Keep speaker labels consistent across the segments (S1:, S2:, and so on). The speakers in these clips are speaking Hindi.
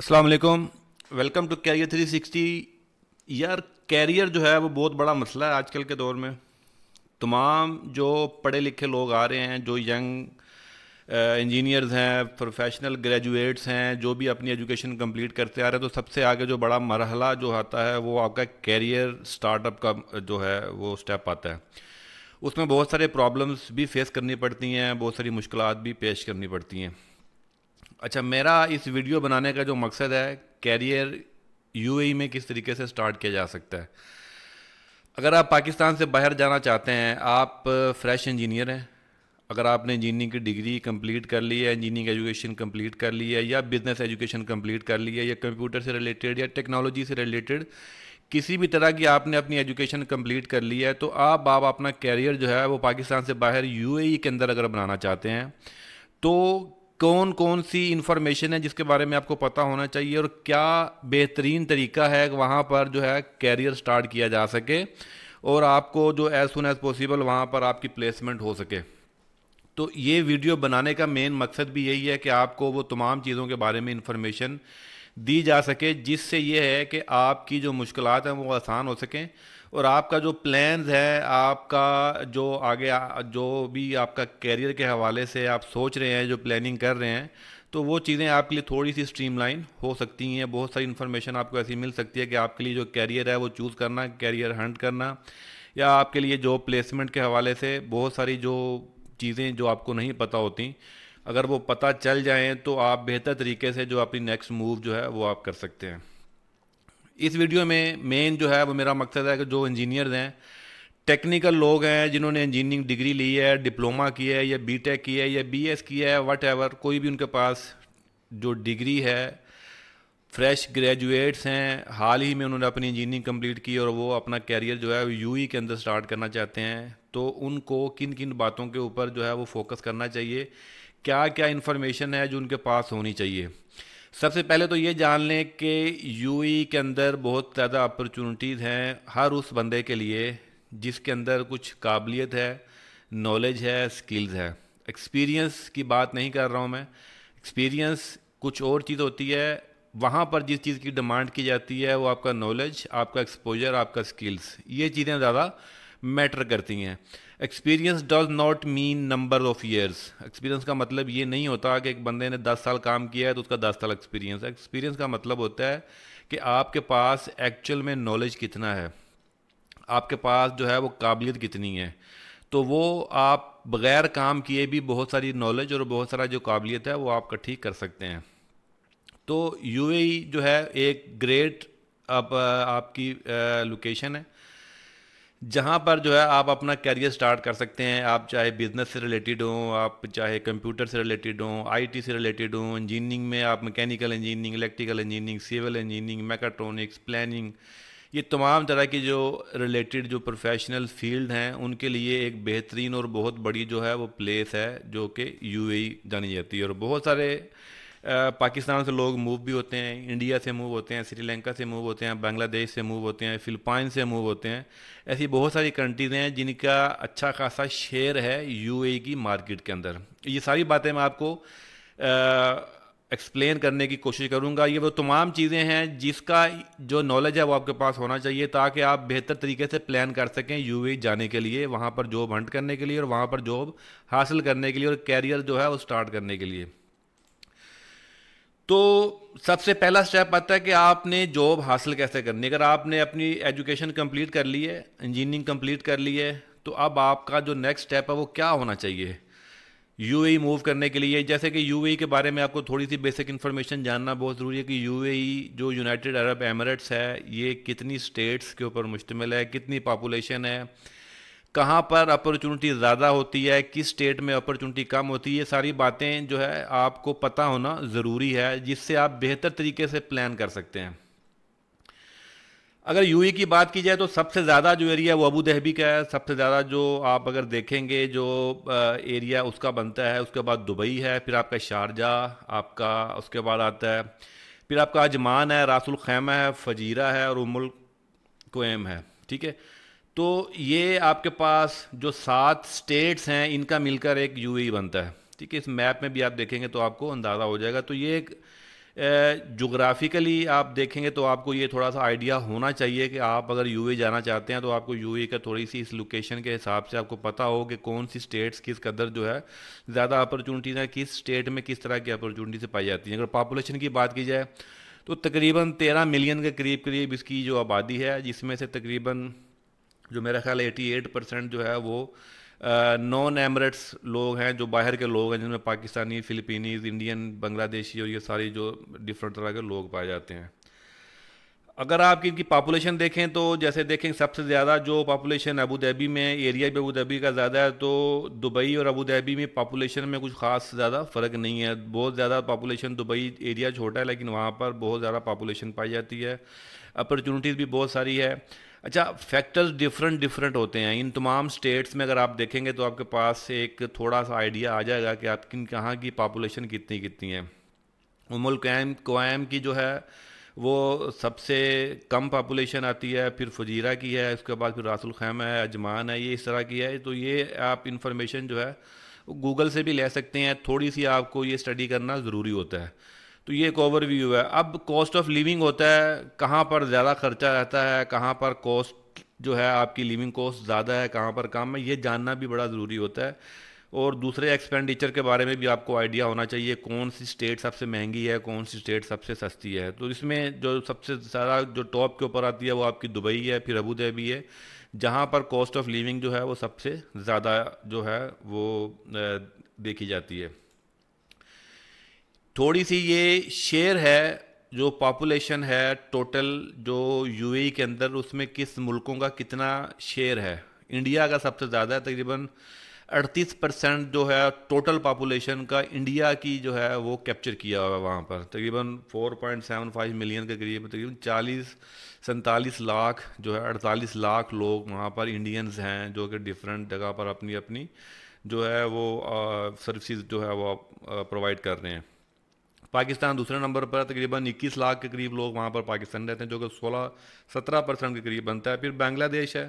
S1: Aslam welcome to career three sixty यार कैरियर जो है वो बहुत बड़ा मसला है आजकल के दौर में तमाम जो पढ़े लिखे लोग आ रहे हैं जो यंग इंजीनियर्स हैं प्रोफेशनल ग्रेजुएट्स हैं जो भी अपनी एजुकेशन कंप्लीट करते आ रहे हैं तो सबसे आगे जो बड़ा मरहला जो आता है वो आपका कैरियर स्टार्टअप का जो है वो स्टेप आता है उसमें बहुत सारे प्रॉब्लम्स भी फेस करनी पड़ती हैं बहुत सारी मुश्किल भी पेश करनी पड़ती हैं अच्छा मेरा इस वीडियो बनाने का जो मकसद है कैरियर यूएई में किस तरीके से स्टार्ट किया जा सकता है अगर आप पाकिस्तान से बाहर जाना चाहते हैं आप फ्रेश इंजीनियर हैं अगर आपने इंजीनियरिंग की डिग्री कंप्लीट कर ली है इंजीनियरिंग एजुकेशन कंप्लीट कर ली है या बिज़नेस एजुकेशन कंप्लीट कर ली है या कंप्यूटर से रिलेटेड या टेक्नोलॉजी से रिलेटेड किसी भी तरह की आपने अपनी एजुकेशन कंप्लीट कर ली है तो आप आप अपना कैरियर जो है वो पाकिस्तान से बाहर यूएई के अंदर अगर बनाना चाहते हैं तो कौन कौन सी इन्फॉर्मेशन है जिसके बारे में आपको पता होना चाहिए और क्या बेहतरीन तरीका है वहाँ पर जो है कैरियर स्टार्ट किया जा सके और आपको जो एज सुन एज़ पॉसिबल वहाँ पर आपकी प्लेसमेंट हो सके तो ये वीडियो बनाने का मेन मकसद भी यही है कि आपको वो तमाम चीज़ों के बारे में इंफॉर्मेशन दी जा सके जिससे ये है कि आपकी जो मुश्किल हैं वो आसान हो सकें और आपका जो प्लान्स है आपका जो आगे जो भी आपका कैरियर के हवाले से आप सोच रहे हैं जो प्लानिंग कर रहे हैं तो वो चीज़ें आपके लिए थोड़ी सी स्ट्रीमलाइन हो सकती हैं बहुत सारी इन्फॉर्मेशन आपको ऐसी मिल सकती है कि आपके लिए जो कैरियर है वो चूज़ करना कैरियर हंट करना या आपके लिए जॉब प्लेसमेंट के हवाले से बहुत सारी जो चीज़ें जो आपको नहीं पता होती अगर वो पता चल जाएँ तो आप बेहतर तरीके से जो अपनी नेक्स्ट मूव जो है वो आप कर सकते हैं इस वीडियो में मेन जो है वो मेरा मकसद है कि जो इंजीनियर हैं टेक्निकल लोग हैं जिन्होंने इंजीनियरिंग डिग्री ली है डिप्लोमा किया है या बी टेक किया है या बी एस किया है वट एवर कोई भी उनके पास जो डिग्री है फ्रेश ग्रेजुएट्स हैं हाल ही में उन्होंने अपनी इंजीनियरिंग कंप्लीट की और वो अपना कैरियर जो है यू ई e के अंदर स्टार्ट करना चाहते हैं तो उनको किन किन बातों के ऊपर जो है वो फोकस करना चाहिए क्या क्या इन्फॉर्मेशन है जो उनके पास होनी चाहिए सबसे पहले तो ये जान लें कि यू के अंदर बहुत ज़्यादा अपॉर्चुनिटीज़ हैं हर उस बंदे के लिए जिसके अंदर कुछ काबिलियत है नॉलेज है स्किल्स है एक्सपीरियंस की बात नहीं कर रहा हूँ मैं एक्सपीरियंस कुछ और चीज़ होती है वहाँ पर जिस चीज़ की डिमांड की जाती है वो आपका नॉलेज आपका एक्सपोजर आपका स्किल्स ये चीज़ें ज़्यादा मैटर करती हैं experience does not mean number of years experience का मतलब ये नहीं होता कि एक बंदे ने 10 साल काम किया है तो उसका 10 साल एक्सपीरियंस है एक्सपीरियंस का मतलब होता है कि आपके पास एक्चुअल में नॉलेज कितना है आपके पास जो है वो काबिलियत कितनी है तो वो आप बग़ैर काम किए भी बहुत सारी नॉलेज और बहुत सारा जो काबिलियत है वो आप ठीक कर सकते हैं तो यूएई e जो है एक ग्रेट अब आपकी लोकेशन है जहाँ पर जो है आप अपना करियर स्टार्ट कर सकते हैं आप चाहे बिज़नेस से रिलेटेड हों आप चाहे कंप्यूटर से रिलेटेड हों आईटी से रिलेटेड हों इंजीनियरिंग में आप mechanical engineering electrical engineering civil engineering mechatronics planning ये तमाम तरह की जो रिलेटेड जो प्रोफेशनल फील्ड हैं उनके लिए एक बेहतरीन और बहुत बड़ी जो है वो प्लेस है जो कि यू e जानी जाती है और बहुत सारे पाकिस्तान से लोग मूव भी होते हैं इंडिया से मूव होते हैं श्रीलंका से मूव होते हैं बांग्लादेश से मूव होते हैं फिलिपाइन से मूव होते हैं ऐसी बहुत सारी कंट्रीज़ हैं जिनका अच्छा खासा शेयर है यू e की मार्केट के अंदर ये सारी बातें मैं आपको एक्सप्लेन करने की कोशिश करूंगा ये वो तमाम चीज़ें हैं जिसका जो नॉलेज है वो आपके पास होना चाहिए ताकि आप बेहतर तरीके से प्लान कर सकें यू e जाने के लिए वहाँ पर जॉब हंट करने के लिए और वहाँ पर जॉब हासिल करने के लिए और कैरियर जो है वो स्टार्ट करने के लिए तो सबसे पहला स्टेप आता है कि आपने जॉब हासिल कैसे करनी अगर आपने अपनी एजुकेशन कंप्लीट कर ली है इंजीनियरिंग कंप्लीट कर ली है तो अब आपका जो नेक्स्ट स्टेप है वो क्या होना चाहिए यू मूव e करने के लिए जैसे कि यू e के बारे में आपको थोड़ी सी बेसिक इन्फॉर्मेशन जानना बहुत ज़रूरी है कि यू e जो यूनाइटेड अरब एमरेट्स है ये कितनी स्टेट्स के ऊपर मुश्तमिल है कितनी पॉपुलेशन है कहाँ पर अपॉर्चुनिटी ज़्यादा होती है किस स्टेट में अपॉर्चुनिटी कम होती है ये सारी बातें जो है आपको पता होना ज़रूरी है जिससे आप बेहतर तरीके से प्लान कर सकते हैं अगर यू की बात की जाए तो सबसे ज़्यादा जो एरिया वो अबू दहबी का है सबसे ज़्यादा जो आप अगर देखेंगे जो एरिया उसका बनता है उसके बाद दुबई है फिर आपका शारजा आपका उसके बाद आता है फिर आपका अजमान है रासुल खैमा है फजीरा है और उमुल कोम है ठीक है तो ये आपके पास जो सात स्टेट्स हैं इनका मिलकर एक यू e बनता है ठीक है इस मैप में भी आप देखेंगे तो आपको अंदाज़ा हो जाएगा तो ये एक जोग्राफिकली आप देखेंगे तो आपको ये थोड़ा सा आइडिया होना चाहिए कि आप अगर यू e जाना चाहते हैं तो आपको ए e का थोड़ी सी इस लोकेशन के हिसाब से आपको पता हो कि कौन सी स्टेट्स किस कदर जो है ज़्यादा अपॉर्चुनिटीज़ हैं किस स्टेट में किस तरह की अपॉर्चुनिटी से पाई जाती हैं अगर पॉपुलेशन की बात की जाए तो तकरीबन तेरह मिलियन के करीब करीब इसकी जो आबादी है जिसमें से तकरीबन जो मेरा ख्याल एटी एट परसेंट जो है वो नॉन एमरेट्स लोग हैं जो बाहर के लोग हैं जिनमें पाकिस्तानी फिलिपीनीज इंडियन बांग्लादेशी और ये सारी जो डिफरेंट तरह के लोग पाए जाते हैं अगर आप इनकी पापुलेशन देखें तो जैसे देखें सबसे ज़्यादा जो पापुलेशन अबू धाबी में एरिया भी अबू धाबी का ज़्यादा है तो दुबई और अबू धाबी में पापुलेशन में कुछ ख़ास ज़्यादा फ़र्क नहीं है बहुत ज़्यादा पापुलेशन दुबई एरिया छोटा है लेकिन वहाँ पर बहुत ज़्यादा पापुलेशन पाई जाती है अपॉर्चुनिटीज़ भी बहुत सारी है अच्छा फैक्टर्स डिफरेंट डिफरेंट होते हैं इन तमाम स्टेट्स में अगर आप देखेंगे तो आपके पास एक थोड़ा सा आइडिया आ जाएगा कि आप किन कहाँ की पॉपुलेशन कितनी कितनी है उमुल कैम कोम की जो है वो सबसे कम पॉपुलेशन आती है फिर फजीरा की है उसके बाद फिर रासुल खैम है अजमान है ये इस तरह की है तो ये आप इंफॉर्मेशन जो है गूगल से भी ले सकते हैं थोड़ी सी आपको ये स्टडी करना ज़रूरी होता है तो ये एक ओवरव्यू है अब कॉस्ट ऑफ लिविंग होता है कहाँ पर ज़्यादा खर्चा रहता है कहाँ पर कॉस्ट जो है आपकी लिविंग कॉस्ट ज़्यादा है कहाँ पर कम है ये जानना भी बड़ा ज़रूरी होता है और दूसरे एक्सपेंडिचर के बारे में भी आपको आइडिया होना चाहिए कौन सी स्टेट सबसे महंगी है कौन सी स्टेट सबसे सस्ती है तो इसमें जो सबसे ज़्यादा जो टॉप के ऊपर आती है वो आपकी दुबई है फिर अबू धाबी है जहाँ पर कॉस्ट ऑफ लिविंग जो है वो सबसे ज़्यादा जो है वो देखी जाती है थोड़ी सी ये शेयर है जो पॉपुलेशन है टोटल जो यूएई e के अंदर उसमें किस मुल्कों का कितना शेयर है इंडिया का सबसे ज़्यादा तकरीबन 38 परसेंट जो है टोटल पॉपुलेशन का इंडिया की जो है वो कैप्चर किया हुआ है वहाँ पर तकरीबन 4.75 मिलियन के करीब तकरीबन 40 सैंतालीस लाख जो है 48 लाख लोग वहाँ पर इंडियंस हैं जो कि डिफरेंट जगह पर अपनी अपनी जो है वो सर्विसेज जो है वो प्रोवाइड कर रहे हैं पाकिस्तान दूसरे नंबर पर तकरीबन इक्कीस लाख के करीब लोग वहाँ पर पाकिस्तान रहते हैं जो कि सोलह सत्रह परसेंट के करीब बनता है फिर बांग्लादेश है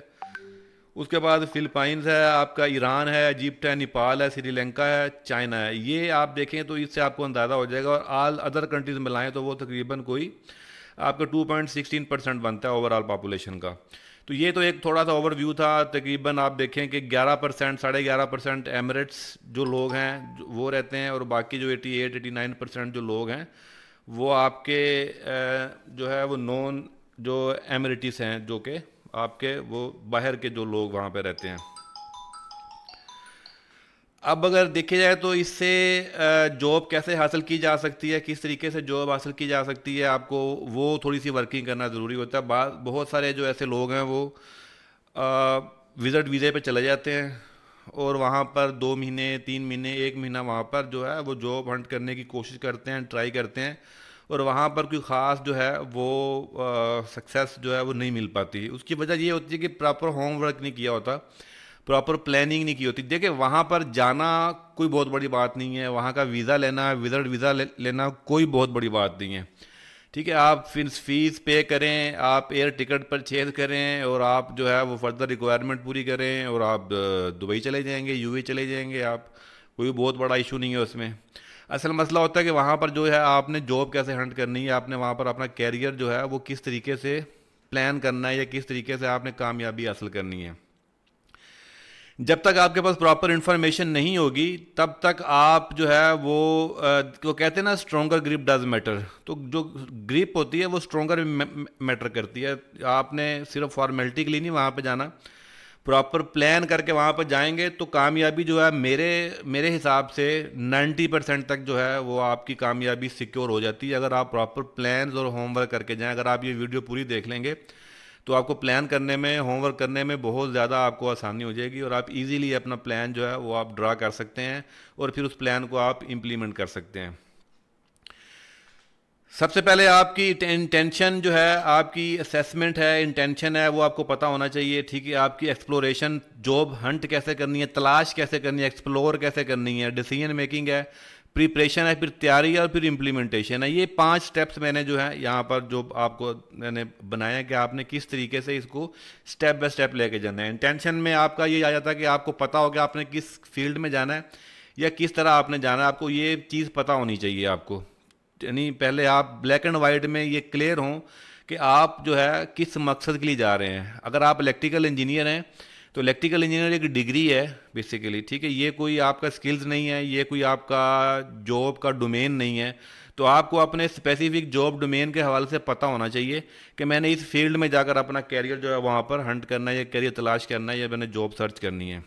S1: उसके बाद फिलिपाइंस है आपका ईरान है इजिप्ट है नेपाल है श्रीलंका है चाइना है ये आप देखें तो इससे आपको अंदाज़ा हो जाएगा और आल अदर कंट्रीज़ में लाएँ तो वो तकरीबन कोई आपका सिक्सटीन परसेंट बनता है ओवरऑल पॉपुलेशन का तो ये तो एक थोड़ा सा ओवरव्यू था तकरीबन आप देखें कि 11 परसेंट साढ़े ग्यारह परसेंट एमरेट्स जो लोग हैं वो रहते हैं और बाकी जो 88 89 परसेंट जो लोग हैं वो आपके जो है वो नॉन जो एमरेटिस हैं जो कि आपके वो बाहर के जो लोग वहाँ पे रहते हैं अब अगर देखा जाए तो इससे जॉब कैसे हासिल की जा सकती है किस तरीके से जॉब हासिल की जा सकती है आपको वो थोड़ी सी वर्किंग करना ज़रूरी होता है बहुत सारे जो ऐसे लोग हैं वो विज़िट वीज़े पे चले जाते हैं और वहाँ पर दो महीने तीन महीने एक महीना वहाँ पर जो है वो जॉब हंट करने की कोशिश करते हैं ट्राई करते हैं और वहाँ पर कोई ख़ास जो है वो सक्सेस जो है वो नहीं मिल पाती उसकी वजह ये होती है कि प्रॉपर होमवर्क नहीं किया होता प्रॉपर प्लानिंग नहीं की होती देखिए वहाँ पर जाना कोई बहुत बड़ी बात नहीं है वहाँ का वीज़ा लेना विजट वीज़ा ले, लेना कोई बहुत बड़ी बात नहीं है ठीक है आप फिर फीस पे करें आप एयर टिकट परचेज करें और आप जो है वो फर्दर रिक्वायरमेंट पूरी करें और आप दुबई चले जाएंगे यू चले जाएंगे आप कोई बहुत बड़ा इशू नहीं है उसमें असल मसला होता है कि वहाँ पर जो है आपने जॉब कैसे हंट करनी है आपने वहाँ पर अपना कैरियर जो है वो किस तरीके से प्लान करना है या किस तरीके से आपने कामयाबी हासिल करनी है जब तक आपके पास प्रॉपर इन्फॉर्मेशन नहीं होगी तब तक आप जो है वो वो कहते हैं ना स्ट्रोंगर ग्रिप डज मैटर तो जो ग्रिप होती है वो स्ट्रोंगर मैटर करती है आपने सिर्फ फॉर्मेलिटी के लिए नहीं वहाँ पर जाना प्रॉपर प्लान करके वहाँ पर जाएंगे तो कामयाबी जो है मेरे मेरे हिसाब से 90 परसेंट तक जो है वो आपकी कामयाबी सिक्योर हो जाती है अगर आप प्रॉपर प्लान और होमवर्क करके जाएं अगर आप ये वीडियो पूरी देख लेंगे तो आपको प्लान करने में होमवर्क करने में बहुत ज़्यादा आपको आसानी हो जाएगी और आप इजीली अपना प्लान जो है वो आप ड्रा कर सकते हैं और फिर उस प्लान को आप इम्प्लीमेंट कर सकते हैं सबसे पहले आपकी इंटेंशन जो है आपकी असेसमेंट है इंटेंशन है वो आपको पता होना चाहिए ठीक है आपकी एक्सप्लोरेशन जॉब हंट कैसे करनी है तलाश कैसे करनी है एक्सप्लोर कैसे करनी है डिसीजन मेकिंग है प्रिपरेशन है फिर तैयारी है और फिर इम्प्लीमेंटेशन है ये पांच स्टेप्स मैंने जो है यहाँ पर जो आपको मैंने बनाया कि आपने किस तरीके से इसको स्टेप बाय स्टेप लेके जाना है इंटेंशन में आपका ये आ जाता है कि आपको पता हो कि आपने किस फील्ड में जाना है या किस तरह आपने जाना है आपको ये चीज़ पता होनी चाहिए आपको यानी पहले आप ब्लैक एंड वाइट में ये क्लियर हों कि आप जो है किस मकसद के लिए जा रहे हैं अगर आप इलेक्ट्रिकल इंजीनियर हैं तो इलेक्ट्रिकल इंजीनियर एक डिग्री है बेसिकली ठीक है ये कोई आपका स्किल्स नहीं है ये कोई आपका जॉब का डोमेन नहीं है तो आपको अपने स्पेसिफिक जॉब डोमेन के हवाले से पता होना चाहिए कि मैंने इस फील्ड में जाकर अपना कैरियर जो है वहाँ पर हंट करना है या कैरियर तलाश करना है या मैंने जॉब सर्च करनी है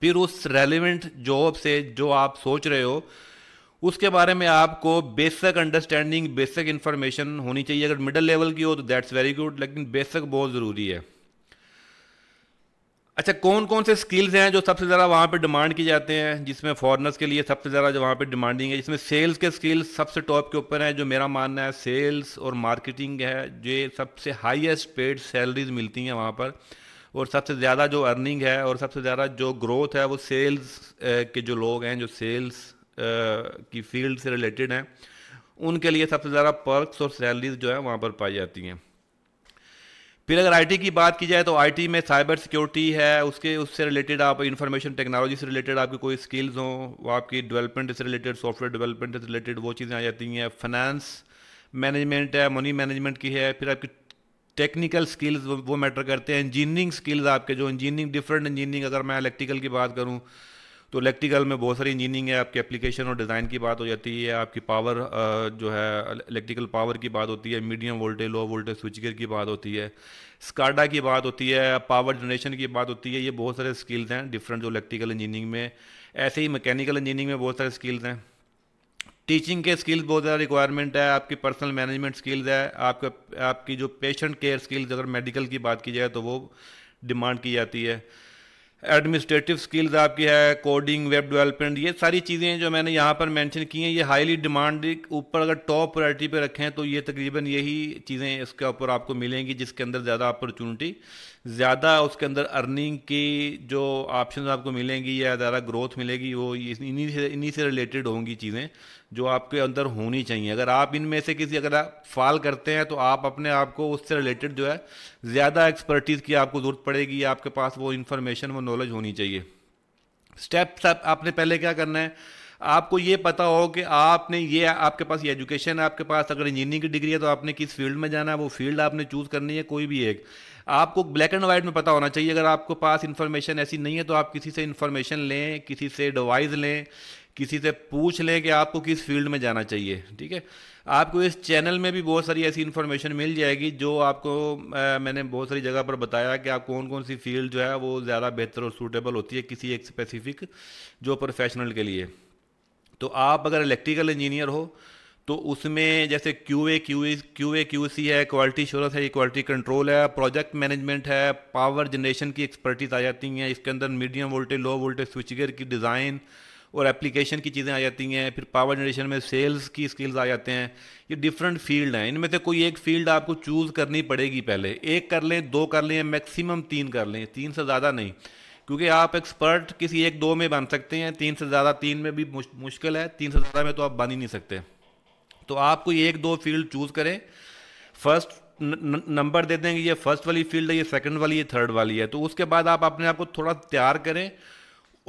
S1: फिर उस रेलिवेंट जॉब से जो आप सोच रहे हो उसके बारे में आपको बेसिक अंडरस्टैंडिंग बेसिक इन्फॉर्मेशन होनी चाहिए अगर मिडिल लेवल की हो तो दैट्स वेरी गुड लेकिन बेसिक बहुत ज़रूरी है अच्छा कौन कौन से स्किल्स हैं जो सबसे ज़्यादा वहाँ पे डिमांड की जाते हैं जिसमें फॉरनर्स के लिए सबसे ज़्यादा जो वहाँ पे डिमांडिंग है जिसमें सेल्स के स्किल्स सबसे टॉप के ऊपर हैं जो मेरा मानना है सेल्स और मार्केटिंग है जो सबसे हाईएस्ट पेड सैलरीज मिलती हैं वहाँ पर और सबसे ज़्यादा जो अर्निंग है और सबसे ज़्यादा जो ग्रोथ है वो सेल्स के जो लोग हैं जो सेल्स की फील्ड से रिलेटेड हैं उनके लिए सबसे ज़्यादा पर्कस और सैलरीज जो है वहाँ पर पाई जाती हैं फिर अगर आईटी की बात की जाए तो आईटी में साइबर सिक्योरिटी है उसके उससे रिलेटेड आप इन्फॉर्मेशन टेक्नोलॉजी से रिलेटेड आपकी कोई स्किल्स हों आपकी डेवलपमेंट से रिलेटेड सॉफ्टवेयर डेवलपमेंट से रिलेटेड वो चीज़ें आ जाती हैं फाइनेंस मैनेजमेंट है मनी मैनेजमेंट की है फिर आपकी टेक्निकल स्किल्स वो मैटर करते हैं इंजीनियरिंग स्किल्स आपके जो इंजीनियरिंग डिफरेंट इंजीनियरिंग अगर मैं इलेक्ट्रिकल की बात करूँ तो इलेक्ट्रिकल में बहुत सारी इंजीनियरिंग है आपके एप्लीकेशन और डिज़ाइन की बात हो जाती है आपकी पावर जो है इलेक्ट्रिकल पावर की बात होती है medium voltage low voltage switch की बात होती है स्काडा की बात होती है पावर जनरेशन की बात होती है ये बहुत सारे स्किल्स हैं डिफरेंट जो इलेक्ट्रिकल इंजीनियरिंग में ऐसे ही मैकेनिकल इंजीनियरिंग में बहुत सारे स्किल्स हैं टीचिंग के स्किल्स बहुत ज़्यादा रिक्वायरमेंट है आपकी पर्सनल मैनेजमेंट स्किल्स है आपका आपकी जो पेशेंट केयर स्किल्स अगर मेडिकल की बात की जाए तो वो डिमांड की जाती है एडमिनिस्ट्रेटिव स्किल्स आपकी है कोडिंग वेब डेवलपमेंट ये सारी चीज़ें जो मैंने यहाँ पर मेंशन की हैं ये हाईली डिमांड ऊपर अगर टॉप प्रायोरिटी पे रखें तो ये तकरीबन यही चीज़ें इसके ऊपर आपको मिलेंगी जिसके अंदर ज़्यादा अपॉर्चुनिटी ज़्यादा उसके अंदर अर्निंग की जो ऑप्शन आपको मिलेंगी या ज़्यादा ग्रोथ मिलेगी वो इन्हीं से इन्हीं से रिलेटेड होंगी चीज़ें जो आपके अंदर होनी चाहिए अगर आप इनमें से किसी अगर आप फाल करते हैं तो आप अपने आप को उससे रिलेटेड जो है ज़्यादा एक्सपर्टीज़ की आपको ज़रूरत पड़ेगी आपके पास वो इन्फॉर्मेशन वो नॉलेज होनी चाहिए स्टेप स्टेप आपने पहले क्या करना है आपको ये पता हो कि आपने ये आपके पास ये एजुकेशन है आपके पास अगर इंजीनियरिंग की डिग्री है तो आपने किस फील्ड में जाना है वो फील्ड आपने चूज़ करनी है कोई भी एक आपको ब्लैक एंड वाइट में पता होना चाहिए अगर आपके पास इन्फॉर्मेशन ऐसी नहीं है तो आप किसी से इन्फॉर्मेशन लें किसी से डिवाइस लें किसी से पूछ लें कि आपको किस फील्ड में जाना चाहिए ठीक है आपको इस चैनल में भी बहुत सारी ऐसी इन्फॉर्मेशन मिल जाएगी जो आपको आ, मैंने बहुत सारी जगह पर बताया कि आप कौन कौन सी फील्ड जो है वो ज़्यादा बेहतर और सूटेबल होती है किसी एक स्पेसिफिक जो प्रोफेशनल के लिए तो आप अगर इलेक्ट्रिकल इंजीनियर हो तो उसमें जैसे Q A Q Q A Q C है क्वालिटी इश्योरेंस है क्वालिटी कंट्रोल है प्रोजेक्ट मैनेजमेंट है पावर जनरेशन की एक्सपर्टीज आ जाती हैं इसके अंदर medium voltage low voltage switchgear की डिज़ाइन और एप्लीकेशन की चीज़ें आ जाती हैं फिर पावर जनरेशन में सेल्स की स्किल्स आ जाते हैं ये डिफरेंट फील्ड हैं इनमें से कोई एक फील्ड आपको चूज़ करनी पड़ेगी पहले एक कर लें दो कर लें मैक्सिमम तीन कर लें तीन से ज़्यादा नहीं क्योंकि आप एक्सपर्ट किसी एक दो में बन सकते हैं तीन से ज़्यादा तीन में भी मुश्किल है तीन से ज़्यादा में तो आप बन ही नहीं सकते तो आप कोई एक दो फील्ड चूज़ करें फर्स्ट नंबर दे देंगे ये फर्स्ट वाली फील्ड है ये सेकंड वाली ये थर्ड वाली है तो उसके बाद आप अपने आप को थोड़ा तैयार करें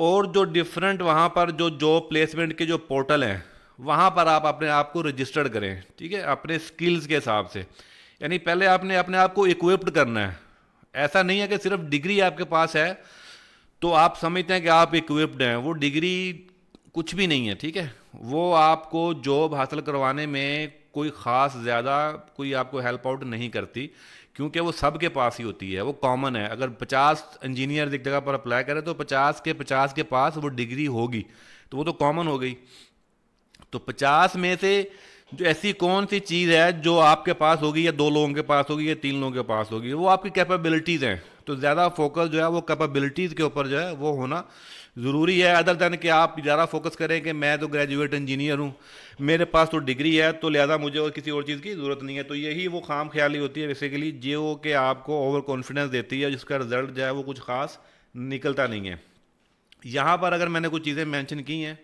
S1: और जो डिफरेंट वहाँ पर जो जॉब प्लेसमेंट के जो पोर्टल हैं वहाँ पर आप अपने आप को रजिस्टर्ड करें ठीक है अपने स्किल्स के हिसाब से यानी पहले आपने अपने आप को इक्विप्ड करना है ऐसा नहीं है कि सिर्फ डिग्री आपके पास है तो आप समझते हैं कि आप इक्विप्ड हैं वो डिग्री कुछ भी नहीं है ठीक है वो आपको जॉब हासिल करवाने में कोई ख़ास ज़्यादा कोई आपको हेल्प आउट नहीं करती क्योंकि वो सब के पास ही होती है वो कॉमन है अगर 50 इंजीनियर एक जगह पर अप्लाई करें तो 50 के 50 के पास वो डिग्री होगी तो वो तो कॉमन हो गई तो 50 में से जो ऐसी कौन सी चीज़ है जो आपके पास होगी या दो लोगों के पास होगी या तीन लोगों के पास होगी वो आपकी कैपेबिलिटीज़ हैं तो ज़्यादा फोकस जो है वो कैपेबिलिटीज़ के ऊपर जो है वो होना ज़रूरी है अदर दैन कि आप ज़्यादा फोकस करें कि मैं तो ग्रेजुएट इंजीनियर हूँ मेरे पास तो डिग्री है तो लिहाजा मुझे और किसी और चीज़ की ज़रूरत नहीं है तो यही वो खाम ख्याली होती है बेसिकली जो कि आपको ओवर कॉन्फिडेंस देती है जिसका रिज़ल्ट जो है वो कुछ ख़ास निकलता नहीं है यहाँ पर अगर मैंने कुछ चीज़ें मैंशन की हैं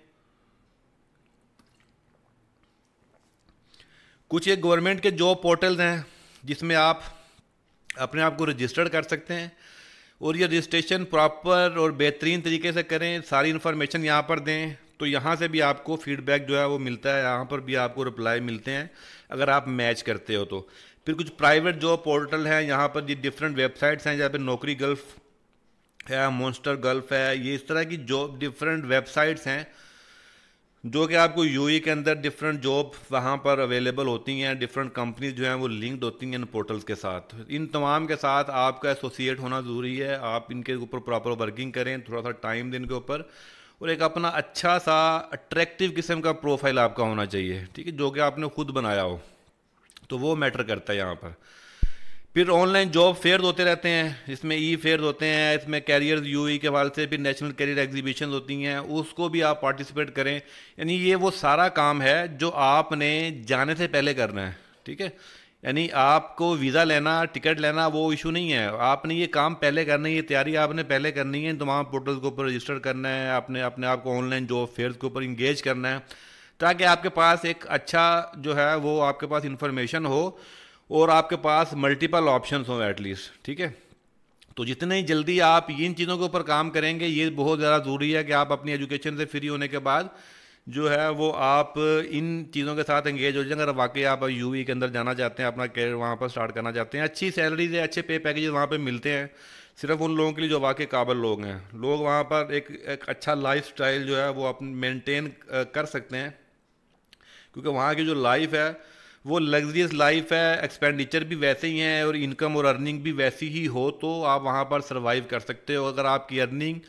S1: कुछ एक गवर्नमेंट के जॉब पोर्टल्स हैं जिसमें आप अपने आप को रजिस्टर्ड कर सकते हैं और ये रजिस्ट्रेशन प्रॉपर और बेहतरीन तरीके से करें सारी इन्फॉर्मेशन यहाँ पर दें तो यहाँ से भी आपको फीडबैक जो है वो मिलता है यहाँ पर भी आपको रिप्लाई मिलते हैं अगर आप मैच करते हो तो फिर कुछ प्राइवेट जॉब पोर्टल हैं यहाँ पर ये डिफरेंट वेबसाइट्स हैं जहाँ पर नौकरी गल्फ है मोन्स्टर गल्फ है ये इस तरह की जॉब डिफरेंट वेबसाइट्स हैं जो कि आपको यू के अंदर डिफरेंट जॉब वहाँ पर अवेलेबल होती हैं डिफरेंट कंपनीज जो हैं वो लिंक्ड होती हैं इन पोर्टल्स के साथ इन तमाम के साथ आपका एसोसिएट होना ज़रूरी है आप इनके ऊपर प्रॉपर वर्किंग करें थोड़ा सा टाइम दें इनके ऊपर और एक अपना अच्छा सा अट्रैक्टिव किस्म का प्रोफाइल आपका होना चाहिए ठीक है जो कि आपने खुद बनाया हो तो वो मैटर करता है यहाँ पर फिर ऑनलाइन जॉब फेयर होते रहते हैं इसमें ई e फेयर होते हैं इसमें कैरियर यू ई के हवाले से फिर नेशनल कैरियर एग्जीबिशन होती हैं उसको भी आप पार्टिसिपेट करें यानी ये वो सारा काम है जो आपने जाने से पहले करना है ठीक है यानी आपको वीज़ा लेना टिकट लेना वो इशू नहीं है आपने ये काम पहले करना है ये तैयारी आपने पहले करनी है तमाम पोर्टल्स के ऊपर रजिस्टर करना है आपने अपने आप को ऑनलाइन जॉब फेयर के ऊपर इंगेज करना है ताकि आपके पास एक अच्छा जो है वो आपके पास इंफॉर्मेशन हो और आपके पास मल्टीपल ऑप्शंस हों एटलीस्ट ठीक है तो जितने ही जल्दी आप इन चीज़ों के ऊपर काम करेंगे ये बहुत ज़्यादा ज़रूरी है कि आप अपनी एजुकेशन से फ्री होने के बाद जो है वो आप इन चीज़ों के साथ एंगेज हो जाएंगे अगर वाकई आप यू e के अंदर जाना चाहते हैं अपना करियर वहाँ पर स्टार्ट करना चाहते हैं अच्छी सैलरीज है अच्छे पे पैकेजेस वहाँ पर मिलते हैं सिर्फ उन लोगों के लिए जो वाकई काबिल लोग हैं लोग वहाँ पर एक, एक अच्छा लाइफ जो है वो अपन मेनटेन कर सकते हैं क्योंकि वहाँ की जो लाइफ है वो लग्जरियस लाइफ है एक्सपेंडिचर भी वैसे ही है और इनकम और अर्निंग भी वैसी ही हो तो आप वहाँ पर सर्वाइव कर सकते हो अगर आपकी अर्निंग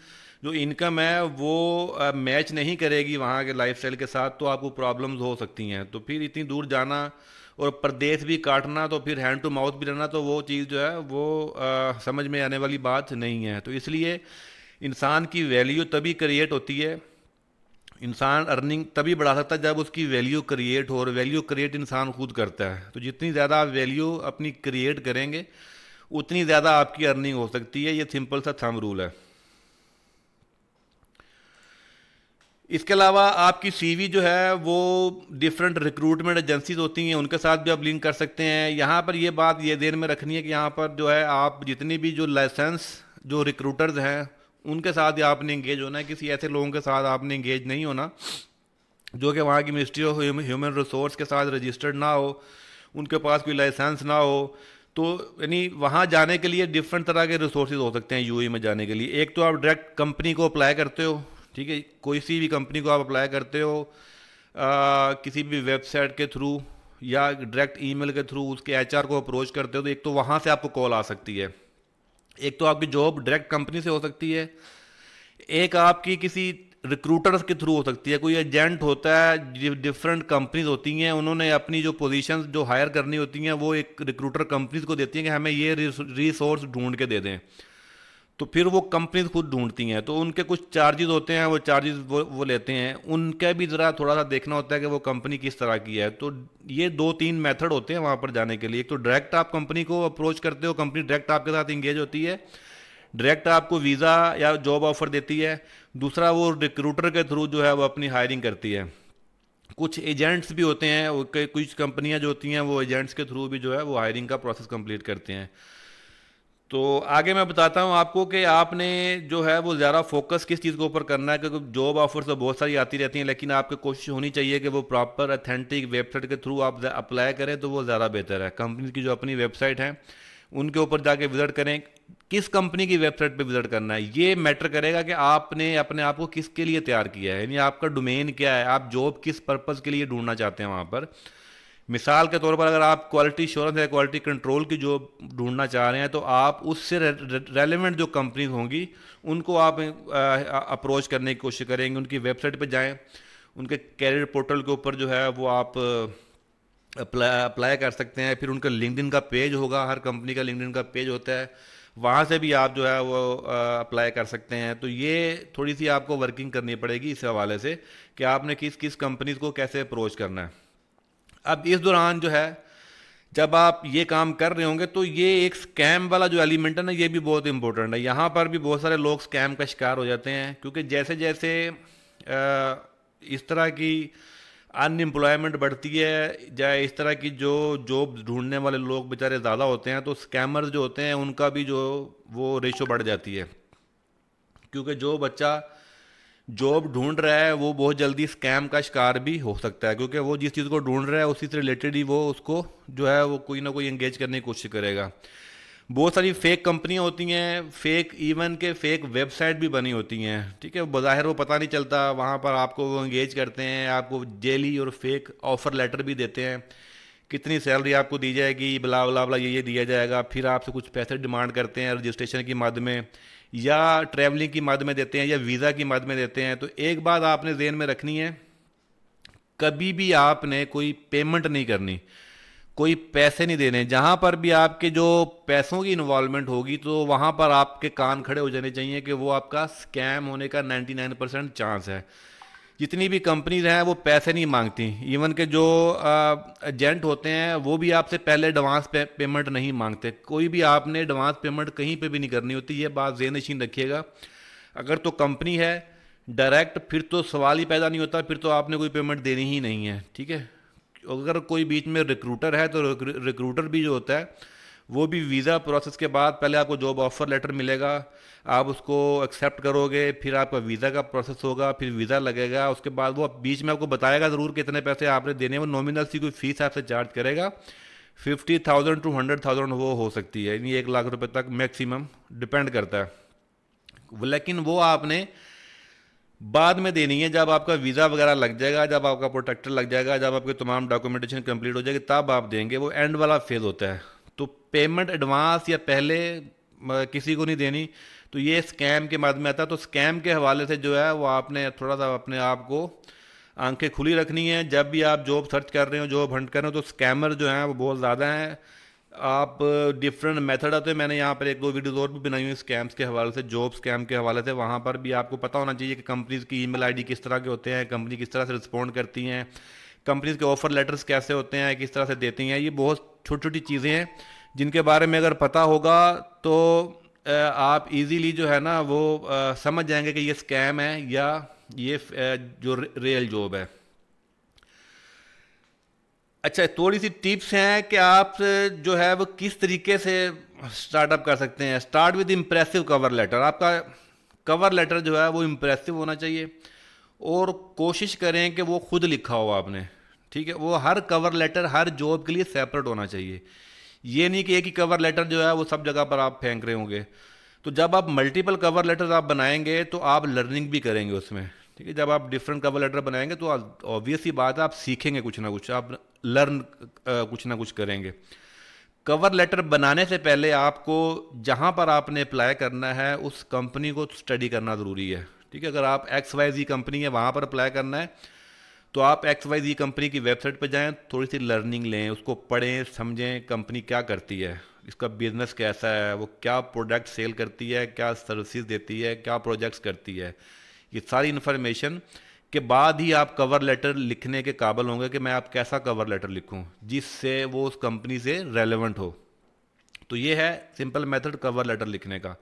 S1: जो इनकम है वो मैच नहीं करेगी वहाँ के लाइफ के साथ तो आपको प्रॉब्लम्स हो सकती हैं तो फिर इतनी दूर जाना और प्रदेश भी काटना तो फिर हैंड टू माउथ भी रहना तो वो चीज़ जो है वो आ, समझ में आने वाली बात नहीं है तो इसलिए इंसान की वैल्यू तभी क्रिएट होती है इंसान अर्निंग तभी बढ़ा सकता है जब उसकी वैल्यू क्रिएट हो और वैल्यू क्रिएट इंसान खुद करता है तो जितनी ज़्यादा आप वैल्यू अपनी क्रिएट करेंगे उतनी ज़्यादा आपकी अर्निंग हो सकती है ये सिंपल सा थम रूल है इसके अलावा आपकी सीवी जो है वो डिफरेंट रिक्रूटमेंट एजेंसीज होती हैं उनके साथ भी आप लिंक कर सकते हैं यहाँ पर ये बात ये देर में रखनी है कि यहाँ पर जो है आप जितनी भी जो लाइसेंस जो रिक्रूटर्स हैं उनके साथ ही आपने इंगेज होना है किसी ऐसे लोगों के साथ आपने इंगेज नहीं होना जो कि वहाँ की मिनिस्ट्री ऑफ ह्यूमन रिसोर्स के साथ रजिस्टर्ड ना हो उनके पास कोई लाइसेंस ना हो तो यानी वहाँ जाने के लिए डिफरेंट तरह के रिसोर्सेज हो सकते हैं यूएई e में जाने के लिए एक तो आप डायरेक्ट कंपनी को अप्लाई करते हो ठीक है कोई सी भी कंपनी को आप अप्लाई करते हो आ, किसी भी वेबसाइट के थ्रू या डायरेक्ट ईमेल के थ्रू उसके एचआर को अप्रोच करते हो तो एक तो वहाँ से आपको कॉल आ सकती है एक तो आपकी जॉब डायरेक्ट कंपनी से हो सकती है एक आपकी किसी रिक्रूटर्स के थ्रू हो सकती है कोई एजेंट होता है डिफरेंट कंपनीज होती हैं उन्होंने अपनी जो पोजीशंस जो हायर करनी होती हैं वो एक रिक्रूटर कंपनीज को देती हैं कि हमें ये रिसोर्स ढूंढ के दे दें तो फिर वो कंपनी खुद ढूंढती हैं तो उनके कुछ चार्जेस होते हैं वो चार्जेस वो वो लेते हैं उनका भी ज़रा थोड़ा सा देखना होता है कि वो कंपनी किस तरह की है तो ये दो तीन मेथड होते हैं वहाँ पर जाने के लिए एक तो डायरेक्ट आप कंपनी को अप्रोच करते हो कंपनी डायरेक्ट आपके साथ इंगेज होती है डायरेक्ट आपको वीज़ा या जॉब ऑफर देती है दूसरा वो रिक्रूटर के थ्रू जो है वो अपनी हायरिंग करती है कुछ एजेंट्स भी होते हैं कुछ कंपनियां जो होती हैं वो एजेंट्स के थ्रू भी जो है वो हायरिंग का प्रोसेस कंप्लीट करते हैं तो आगे मैं बताता हूँ आपको कि आपने जो है वो ज़्यादा फोकस किस चीज़ के ऊपर करना है क्योंकि जॉब ऑफर्स तो बहुत सारी आती रहती हैं लेकिन आपकी कोशिश होनी चाहिए कि वो प्रॉपर अथेंटिक वेबसाइट के थ्रू आप अप्लाई करें तो वो ज़्यादा बेहतर है कंपनी की जो अपनी वेबसाइट है उनके ऊपर जाके विज़िट करें किस कंपनी की वेबसाइट पे विज़िट करना है ये मैटर करेगा कि आपने अपने आप को किसके लिए तैयार किया है यानी आपका डोमेन क्या है आप जॉब किस पर्पज़ के लिए ढूंढना चाहते हैं वहाँ पर मिसाल के तौर पर अगर आप क्वालिटी इंश्योरेंस या क्वालिटी कंट्रोल की जो ढूंढना चाह रहे हैं तो आप उससे रेलिवेंट जो कंपनीज होंगी उनको आप अप्रोच करने की कोशिश करेंगे उनकी वेबसाइट पर जाएँ उनके कैरियर पोर्टल के ऊपर जो है वो आप अप्लाई कर सकते हैं फिर उनका लिंकडिन का पेज होगा हर कंपनी का लिंकडिन का पेज होता है वहाँ से भी आप जो है वो अप्लाई कर सकते हैं तो ये थोड़ी सी आपको वर्किंग करनी पड़ेगी इस हवाले से कि आपने किस किस कंपनीज को कैसे अप्रोच करना है अब इस दौरान जो है जब आप ये काम कर रहे होंगे तो ये एक स्कैम वाला जो एलिमेंट है ना ये भी बहुत इंपॉर्टेंट है यहाँ पर भी बहुत सारे लोग स्कैम का शिकार हो जाते हैं क्योंकि जैसे जैसे इस तरह की अनएम्प्लॉयमेंट बढ़ती है या इस तरह की जो जॉब ढूंढने वाले लोग बेचारे ज़्यादा होते हैं तो स्कैमर जो होते हैं उनका भी जो वो रेशो बढ़ जाती है क्योंकि जो बच्चा जॉब ढूंढ रहा है वो बहुत जल्दी स्कैम का शिकार भी हो सकता है क्योंकि वो जिस चीज़ को ढूंढ रहा है उसी से रिलेटेड ही वो उसको जो है वो कोई ना कोई एंगेज करने की कोशिश करेगा बहुत सारी फेक कंपनियां होती हैं फेक इवन के फेक वेबसाइट भी बनी होती हैं ठीक है बाहर वो पता नहीं चलता वहाँ पर आपको वो एंगेज करते हैं आपको जेली और फेक ऑफ़र लेटर भी देते हैं कितनी सैलरी आपको दी जाएगी बला बला बला ये ये दिया जाएगा फिर आपसे कुछ पैसे डिमांड करते हैं रजिस्ट्रेशन के माध्यम या ट्रैवलिंग की मद में देते हैं या वीज़ा की मद में देते हैं तो एक बात आपने जेन में रखनी है कभी भी आपने कोई पेमेंट नहीं करनी कोई पैसे नहीं देने जहाँ पर भी आपके जो पैसों की इन्वॉल्वमेंट होगी तो वहाँ पर आपके कान खड़े हो जाने चाहिए कि वो आपका स्कैम होने का 99 परसेंट चांस है जितनी भी कंपनीज हैं वो पैसे नहीं मांगती इवन के जो एजेंट होते हैं वो भी आपसे पहले एडवांस पे, पेमेंट नहीं मांगते कोई भी आपने एडवांस पेमेंट कहीं पे भी नहीं करनी होती ये बात जेन नशीन रखिएगा अगर तो कंपनी है डायरेक्ट फिर तो सवाल ही पैदा नहीं होता फिर तो आपने कोई पेमेंट देनी ही नहीं है ठीक है अगर कोई बीच में रिक्रूटर है तो रिक्रूटर भी जो होता है वो भी वीज़ा प्रोसेस के बाद पहले आपको जॉब ऑफ़र लेटर मिलेगा आप उसको एक्सेप्ट करोगे फिर आपका वीज़ा का प्रोसेस होगा फिर वीज़ा लगेगा उसके बाद वो बीच में आपको बताएगा ज़रूर कितने पैसे आपने देने वो नॉमिनल सी कोई फ़ीस आपसे चार्ज करेगा fifty thousand two hundred thousand वो हो सकती है यानी एक लाख रुपए तक मैक्सिमम डिपेंड करता है लेकिन वो आपने बाद में देनी है जब आपका वीज़ा वगैरह लग जाएगा जब आपका प्रोटेक्टर लग जाएगा जब आपके तमाम डॉक्यूमेंटेशन कंप्लीट हो जाएगी तब आप देंगे वो एंड वाला फेज़ होता है पेमेंट एडवांस या पहले किसी को नहीं देनी तो ये स्कैम के माध्यम में आता है तो स्कैम के हवाले से जो है वो आपने थोड़ा सा अपने आप को आंखें खुली रखनी है जब भी आप जॉब सर्च कर रहे हो जॉब हंट कर रहे हो तो स्कैमर जो हैं वो बहुत ज़्यादा हैं आप डिफरेंट मेथड आते हैं मैंने यहाँ पर एक दो वीडियोज़ और भी बनाई हुई स्कैम्स के हवाले से जॉब स्कैम के हवाले से वहाँ पर भी आपको पता होना चाहिए कि कंपनीज़ की ईमेल आईडी किस तरह के होते हैं कंपनी किस तरह से रिस्पॉन्ड करती हैं कंपनीज़ के ऑफ़र लेटर्स कैसे होते हैं किस तरह से देती हैं ये बहुत छोटी छोटी चीज़ें हैं जिनके बारे में अगर पता होगा तो आप इजीली जो है ना वो समझ जाएंगे कि ये स्कैम है या ये जो रियल जॉब है अच्छा थोड़ी सी टिप्स हैं कि आप जो है वो किस तरीके से स्टार्टअप कर सकते हैं start with impressive cover letter आपका कवर लेटर जो है वो इम्प्रेसिव होना चाहिए और कोशिश करें कि वो खुद लिखा हो आपने ठीक है वो हर कवर लेटर हर जॉब के लिए सेपरेट होना चाहिए ये नहीं कि एक ही कवर लेटर जो है वो सब जगह पर आप फेंक रहे होंगे तो जब आप मल्टीपल कवर लेटर आप बनाएंगे तो आप लर्निंग भी करेंगे उसमें ठीक है जब आप डिफरेंट कवर लेटर बनाएंगे तो ऑब्वियस ही बात है आप सीखेंगे कुछ ना कुछ आप लर्न कुछ ना कुछ करेंगे कवर लेटर बनाने से पहले आपको जहाँ पर आपने अप्लाई करना है उस कंपनी को स्टडी करना ज़रूरी है ठीक है अगर आप एक्स वाई जी कंपनी है वहाँ पर अप्लाई करना है तो आप एक्स वाई जी कंपनी की वेबसाइट पर जाएँ थोड़ी सी लर्निंग लें उसको पढ़ें समझें कंपनी क्या करती है इसका बिजनेस कैसा है वो क्या प्रोडक्ट सेल करती है क्या सर्विसेज देती है क्या प्रोजेक्ट्स करती है ये सारी इन्फॉर्मेशन के बाद ही आप कवर लेटर लिखने के काबल होंगे कि मैं आप कैसा कवर लेटर लिखूं जिससे वो उस कंपनी से रेलेवेंट हो तो ये है सिंपल मेथड कवर लेटर लिखने का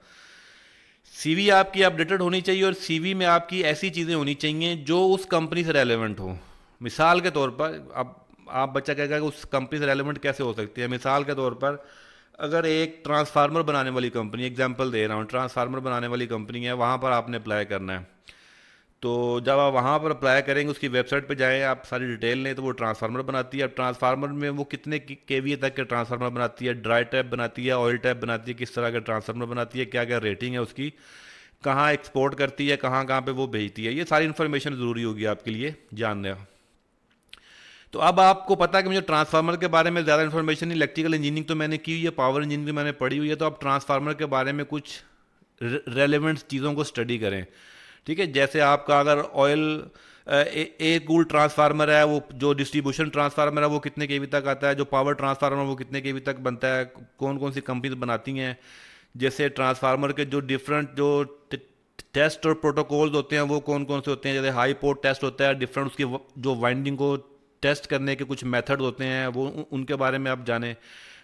S1: सीवी आपकी अपडेटेड होनी चाहिए और सीवी में आपकी ऐसी चीज़ें होनी चाहिए जो उस कंपनी से रेलेवेंट हो मिसाल के तौर पर अब आप बच्चा कहेगा कि उस कंपनी से रेलेवेंट कैसे हो सकती है मिसाल के तौर पर अगर एक ट्रांसफार्मर बनाने वाली कंपनी एग्जाम्पल दे रहा हूँ ट्रांसफार्मर बनाने वाली कंपनी है वहाँ पर आपने अप्लाई करना है तो जब आप वहाँ पर अप्लाई करेंगे उसकी वेबसाइट पर जाएँ आप सारी डिटेल लें तो वो ट्रांसफार्मर बनाती है अब ट्रांसफार्मर में वो कितने के वी तक के ट्रांसफार्मर बनाती है ड्राई टैप बनाती है ऑयल टैप बनाती है किस तरह का ट्रांसफार्मर बनाती है क्या क्या रेटिंग है उसकी कहाँ एक्सपोर्ट करती है कहाँ कहाँ पे वो भेजती है ये सारी इन्फॉर्मेशन ज़रूरी होगी आपके लिए जानने तो अब आपको पता है कि मुझे ट्रांसफार्मर के बारे में ज़्यादा इन्फॉर्मेशन इलेक्ट्रिकल इंजीनियरिंग तो मैंने की हुई है पावर इंजीनियरिंग मैंने पढ़ी हुई है तो आप ट्रांसफार्मर के बारे में कुछ रेलिवेंट चीज़ों को स्टडी करें ठीक है जैसे आपका अगर ऑयल एक कूल ट्रांसफार्मर है वो जो डिस्ट्रीब्यूशन ट्रांसफार्मर है वो कितने के तक आता है जो पावर ट्रांसफार्मर वो कितने के तक बनता है कौन कौन सी कंपनीज बनाती हैं जैसे ट्रांसफार्मर के जो डिफरेंट जो टेस्ट और प्रोटोकॉल्स होते हैं वो कौन कौन से होते हैं जैसे हाई पोर्ट टेस्ट होता है डिफरेंट उसकी जो वाइंडिंग को टेस्ट करने के कुछ मेथड होते हैं वो उनके बारे में आप जानें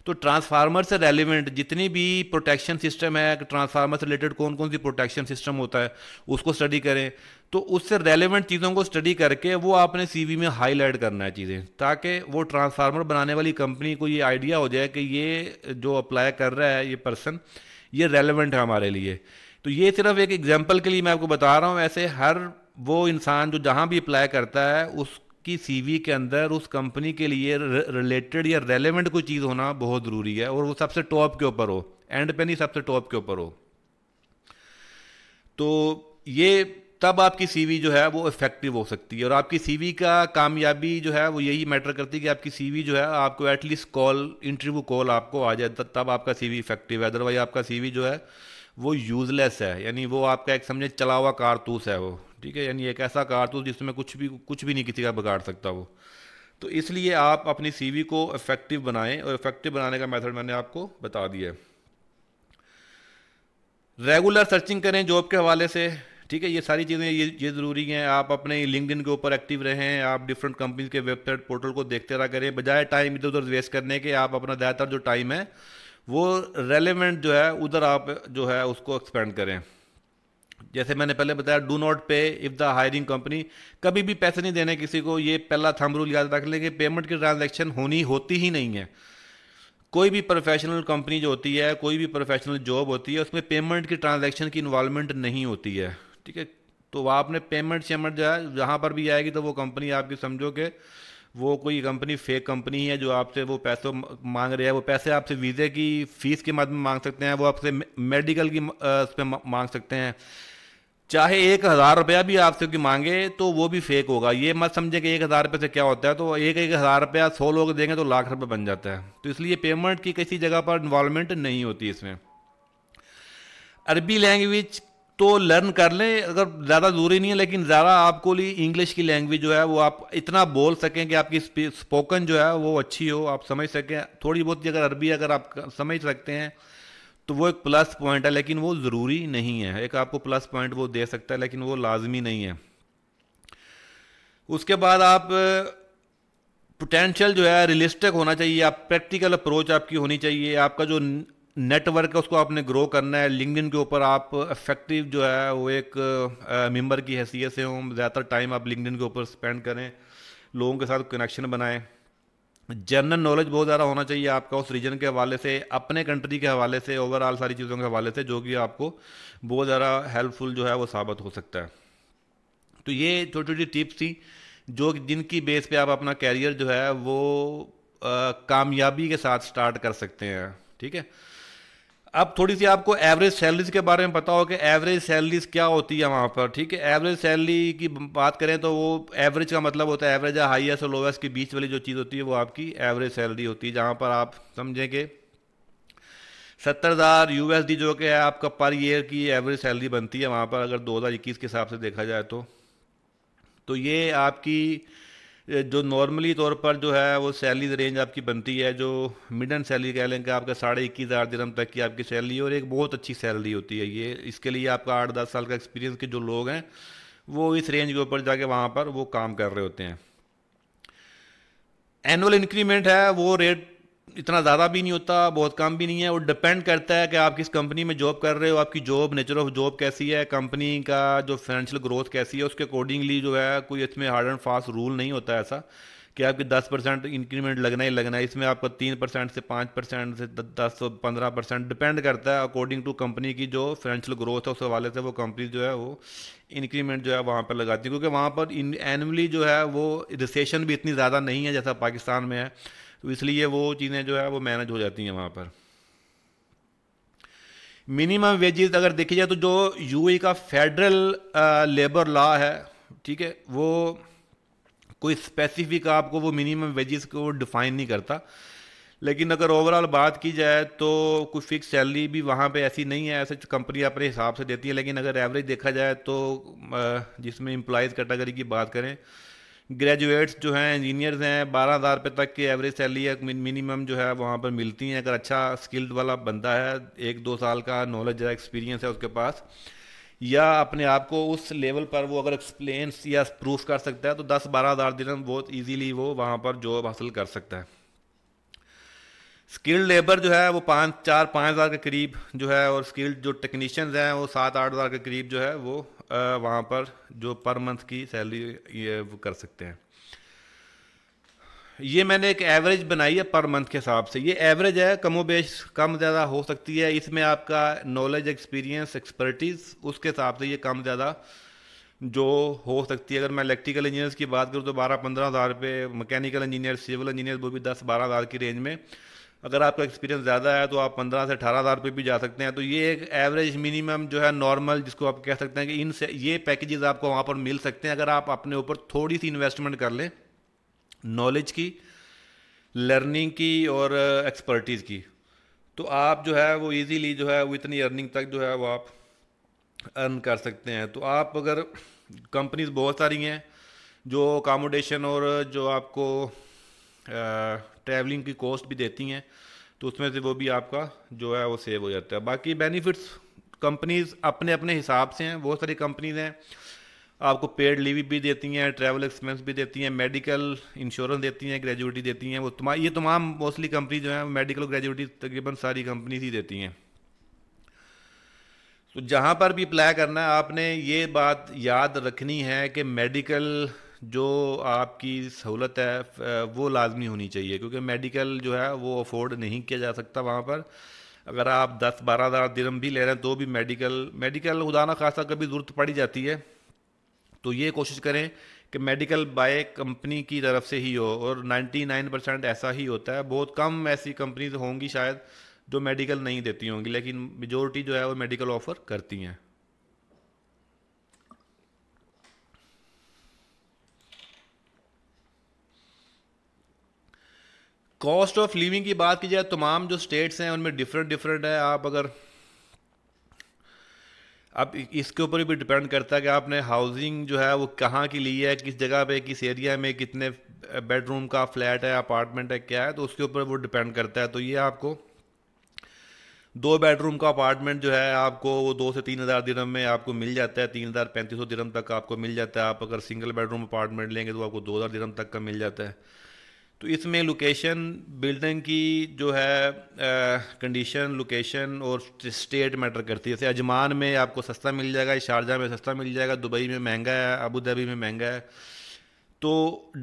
S1: तो ट्रांसफार्मर से रेलिवेंट जितनी भी प्रोटेक्शन सिस्टम है ट्रांसफार्मर से रिलेटेड कौन कौन सी प्रोटेक्शन सिस्टम होता है उसको स्टडी करें तो उससे रेलिवेंट चीज़ों को स्टडी करके वो आपने सी में हाईलाइट करना है चीज़ें ताकि वो ट्रांसफार्मर बनाने वाली कंपनी को ये आइडिया हो जाए कि ये जो अप्लाई कर रहा है ये पर्सन ये रेलिवेंट है हमारे लिए तो ये सिर्फ एक एग्जाम्पल के लिए मैं आपको बता रहा हूँ ऐसे हर वो इंसान जो जहाँ भी अप्लाई करता है उस आपकी सीवी के अंदर उस कंपनी के लिए रिलेटेड या रेलेवेंट कोई चीज़ होना बहुत ज़रूरी है और वो सबसे टॉप के ऊपर हो एंड पे नहीं सबसे टॉप के ऊपर हो तो ये तब आपकी सीवी जो है वो इफेक्टिव हो सकती है और आपकी सीवी का कामयाबी जो है वो यही मैटर करती है कि आपकी सीवी जो है आपको एटलीस्ट कॉल इंटरव्यू कॉल आपको आ जाए तब आपका सीवी इफेक्टिव है अदरवाइज आपका सीवी जो है वो यूज़लेस है यानी वो आपका एक समझे चला हुआ कारतूस है वो ठीक है यानी एक ऐसा कारतूस जिसमें कुछ भी कुछ भी नहीं किसी का बिगाड़ सकता वो तो इसलिए आप अपनी सीवी को इफ़ेक्टिव बनाएं और इफ़ेक्टिव बनाने का मेथड मैंने आपको बता दिया है रेगुलर सर्चिंग करें जॉब के हवाले से ठीक है ये सारी चीज़ें ये ये ज़रूरी हैं आप अपने लिंकड के ऊपर एक्टिव रहें आप डिफरेंट कंपनीज के वेबसाइट पोर्टल को देखते रह करें बजाय टाइम इधर उधर वेस्ट करने के आप अपना ज़्यादातर जो टाइम है वो रेलिवेंट जो है उधर आप जो है उसको एक्सपेंड करें जैसे मैंने पहले बताया do not pay if the hiring company कभी भी पैसे नहीं देने किसी को ये पहला थम रूल याद रख लें कि पेमेंट की ट्रांजैक्शन होनी होती ही नहीं है कोई भी प्रोफेशनल कंपनी जो होती है कोई भी प्रोफेशनल जॉब होती है उसमें पेमेंट की ट्रांजैक्शन की इन्वॉल्वमेंट नहीं होती है ठीक है तो वह आपने पेमेंट शेमेंट जो है जहाँ पर भी आएगी तो वो कंपनी आपकी समझो कि वो कोई कंपनी फेक कंपनी है जो आपसे वो पैसों मांग रहे हैं वो पैसे आपसे वीज़े की फ़ीस के माध्यम मांग सकते हैं वो आपसे मेडिकल की उस पर मांग सकते हैं चाहे एक हज़ार रुपया भी आपसे की मांगे तो वो भी फेक होगा ये मत समझे कि एक हज़ार रुपये से क्या होता है तो एक एक हज़ार रुपया सौ लोग देंगे तो लाख रुपये बन जाता है तो इसलिए पेमेंट की किसी जगह पर इन्वॉलमेंट नहीं होती इसमें अरबी लैंग्वेज तो लर्न कर लें अगर ज़्यादा ज़रूरी नहीं है लेकिन ज़्यादा आपको लिए इंग्लिश की लैंग्वेज जो है वो आप इतना बोल सकें कि आपकी स्पोकन जो है वो अच्छी हो आप समझ सकें थोड़ी बहुत अगर अरबी अगर आप समझ सकते हैं तो वो एक प्लस पॉइंट है लेकिन वो ज़रूरी नहीं है एक आपको प्लस पॉइंट वो दे सकता है लेकिन वो लाजमी नहीं है उसके बाद आप पोटेंशियल जो है रियलिस्टिक होना चाहिए आप प्रैक्टिकल अप्रोच आपकी होनी चाहिए आपका जो नेटवर्क है उसको आपने ग्रो करना है लिंकड के ऊपर आप इफेक्टिव जो है वो एक मेंबर की हैसियत से हों ज़्यादातर टाइम आप लिंकड के ऊपर स्पेंड करें लोगों के साथ कनेक्शन बनाएं जनरल नॉलेज बहुत ज़्यादा होना चाहिए आपका उस रीजन के हवाले से अपने कंट्री के हवाले से ओवरऑल सारी चीज़ों के हवाले से जो कि आपको बहुत ज़्यादा हेल्पफुल जो है वो साबित हो सकता है तो ये छोटी छोटी टिप्स थी जो जिनकी बेस पे आप अपना कैरियर जो है वो कामयाबी के साथ स्टार्ट कर सकते हैं ठीक है अब थोड़ी सी आपको एवरेज सैलरीज के बारे में बताओ कि एवरेज सैलरीज क्या होती है वहाँ पर ठीक है एवरेज सैलरी की बात करें तो वो एवरेज का मतलब होता है एवरेज या हाईएस्ट और लोवेस्ट के बीच वाली जो चीज़ होती है वो आपकी एवरेज सैलरी होती है जहाँ पर आप समझें कि सत्तर हज़ार यू जो कि है आपका पर ईयर की एवरेज सैलरी बनती है वहाँ पर अगर दो के हिसाब से देखा जाए तो, तो ये आपकी जो नॉर्मली तौर पर जो है वो सैलरी रेंज आपकी बनती है जो मिड एंड सैलरी कह लें कि आपका साढ़े इक्कीस हज़ार दिनम तक की आपकी सैलरी और एक बहुत अच्छी सैलरी होती है ये इसके लिए आपका आठ दस साल का एक्सपीरियंस के जो लोग हैं वो इस रेंज के ऊपर जाके वहाँ पर वो काम कर रहे होते हैं एनुअल इंक्रीमेंट है वो रेट इतना ज़्यादा भी नहीं होता बहुत कम भी नहीं है वो डिपेंड करता है कि आप किस कंपनी में जॉब कर रहे हो आपकी जॉब नेचर ऑफ जॉब कैसी है कंपनी का जो फाइनेंशियल ग्रोथ कैसी है उसके अकॉर्डिंगली जो है कोई इसमें हार्ड एंड फास्ट रूल नहीं होता ऐसा कि आपके 10 परसेंट इंक्रीमेंट लगना ही लगना है इसमें आपका तीन परसेंट से पाँच परसेंट से दस पंद्रह परसेंट डिपेंड करता है अकॉर्डिंग टू कंपनी की जो फाइनेंशियल ग्रोथ है उस हवाले से वो कंपनी जो है वो इंक्रीमेंट जो है वहाँ पर लगाती है क्योंकि वहाँ पर एनुअली जो है वो रिसेशन भी इतनी ज़्यादा नहीं है जैसा पाकिस्तान में है तो इसलिए वो चीज़ें जो है वो मैनेज हो जाती हैं वहाँ पर मिनिमम वेजेस अगर देखी जाए तो जो यू का फेडरल लेबर लॉ है ठीक है वो कोई स्पेसिफिक आपको वो मिनिमम वेजेस को डिफाइन नहीं करता लेकिन अगर ओवरऑल बात की जाए तो कोई फिक्स सैलरी भी वहाँ पे ऐसी नहीं है ऐसे कंपनी अपने हिसाब से देती है लेकिन अगर एवरेज देखा जाए तो जिसमें एम्प्लॉयज़ कैटेगरी की बात करें ग्रेजुएट्स जो हैं इंजीनियर्स हैं बारह हज़ार रुपये तक की एवरेज सैलरी है मिनिमम जो है वहाँ पर मिलती हैं अगर अच्छा स्किल्ड वाला बंदा है एक दो साल का नॉलेज है एक्सपीरियंस है उसके पास या अपने आप को उस लेवल पर वो अगर एक्सप्लेन या प्रूफ कर सकता है तो दस बारह हज़ार दिन बहुत ईजीली वो वहाँ पर जॉब हासिल कर सकता है स्किल्ड लेबर जो है वो पाँच चार पाँच हज़ार के करीब जो है और स्किल्ड जो टेक्नीशियंस हैं वो सात आठ हज़ार के करीब जो है वो वहाँ पर जो पर मंथ की सैलरी ये वो कर सकते हैं ये मैंने एक एवरेज बनाई है पर मंथ के हिसाब से ये एवरेज है कमो बेश कम ज़्यादा हो सकती है इसमें आपका नॉलेज एक्सपीरियंस एक्सपर्टीज़ उसके हिसाब से ये कम ज़्यादा जो हो सकती है अगर मैं इलेक्ट्रिकल इंजीनियर्स की बात करूँ तो बारह पंद्रह हज़ार रुपये मैकेनिकल इंजीनियर सिविल इंजीनियर वो भी दस बारह हज़ार की रेंज में अगर आपका एक्सपीरियंस ज़्यादा है तो आप पंद्रह से अठारह हज़ार रुपये भी जा सकते हैं तो ये एक एवरेज मिनिमम जो है नॉर्मल जिसको आप कह सकते हैं कि इन से ये पैकेजेस आपको वहाँ पर मिल सकते हैं अगर आप अपने ऊपर थोड़ी सी इन्वेस्टमेंट कर लें नॉलेज की लर्निंग की और एक्सपर्टीज़ uh, की तो आप जो है वो इजीली जो है वो इतनी अर्निंग तक जो है वो आप अर्न कर सकते हैं तो आप अगर कंपनीज बहुत सारी हैं जो अकामोडेशन और जो आपको ट्रैवलिंग की कॉस्ट भी देती हैं तो उसमें से वो भी आपका जो है वो सेव हो जाता है बाकी बेनिफिट्स कंपनीज अपने अपने हिसाब से हैं बहुत सारी कंपनीज हैं आपको पेड लीव भी देती हैं ट्रैवल एक्सपेंस भी देती हैं मेडिकल इंश्योरेंस देती हैं ग्रेजुएटी देती हैं वो तमाम ये तमाम मोस्टली कंपनी जो है मेडिकल ग्रेजुएटी तकरीबन सारी कंपनीज ही देती हैं तो जहाँ पर भी अप्लाई करना है आपने ये बात याद रखनी है कि मेडिकल जो आपकी सहूलत है वो लाजमी होनी चाहिए क्योंकि मेडिकल जो है वो अफोर्ड नहीं किया जा सकता वहाँ पर अगर आप दस बारह हज़ार दिन भी ले रहे हैं तो भी मेडिकल मेडिकल खुदा खासा कभी ज़रूरत पड़ जाती है तो ये कोशिश करें कि मेडिकल बाय कंपनी की तरफ से ही हो और 99 परसेंट ऐसा ही होता है बहुत कम ऐसी कंपनीज होंगी शायद जो मेडिकल नहीं देती होंगी लेकिन मेजोरिटी जो है वो मेडिकल ऑफ़र करती हैं कॉस्ट ऑफ लिविंग की बात की जाए तमाम जो स्टेट्स हैं उनमें डिफरेंट डिफरेंट है आप अगर अब इसके ऊपर भी डिपेंड करता है कि आपने हाउसिंग जो है वो कहाँ की ली है किस जगह पे किस एरिया में कितने बेडरूम का फ्लैट है अपार्टमेंट है क्या है तो उसके ऊपर वो डिपेंड करता है तो ये आपको दो बेडरूम का अपार्टमेंट जो है आपको वो दो से तीन हज़ार दिनम में आपको मिल जाता है तीन हज़ार पैंतीस सौ दिनम तक आपको मिल जाता है आप अगर सिंगल बेडरूम अपार्टमेंट लेंगे तो आपको दो हज़ार दिनम तक का मिल जाता है तो इसमें लोकेशन बिल्डिंग की जो है कंडीशन लोकेशन और स्टेट मैटर करती है जैसे अजमान में आपको सस्ता मिल जाएगा शारजा में सस्ता मिल जाएगा दुबई में महंगा है अबू धाबी में महंगा है तो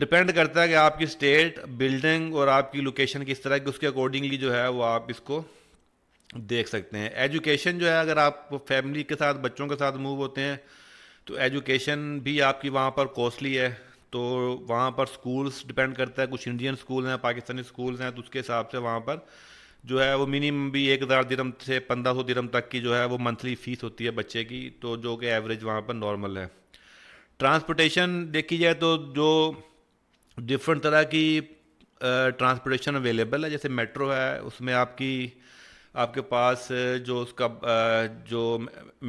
S1: डिपेंड करता है कि आपकी स्टेट बिल्डिंग और आपकी लोकेशन किस तरह की उसके अकॉर्डिंगली जो है वो आप इसको देख सकते हैं एजुकेशन जो है अगर आप फैमिली के साथ बच्चों के साथ मूव होते हैं तो एजुकेशन भी आपकी वहाँ पर कॉस्टली है तो वहाँ पर स्कूल्स डिपेंड करता है कुछ इंडियन स्कूल हैं पाकिस्तानी स्कूल्स हैं तो उसके हिसाब से वहाँ पर जो है वो मिनिमम भी एक हज़ार दिरम से पंद्रह सौ दिरम तक की जो है वो मंथली फ़ीस होती है बच्चे की तो जो कि एवरेज वहाँ पर नॉर्मल है ट्रांसपोर्टेशन देखी जाए तो जो डिफरेंट तरह की ट्रांसपोर्टेशन अवेलेबल है जैसे मेट्रो है उसमें आपकी आपके पास जो उसका जो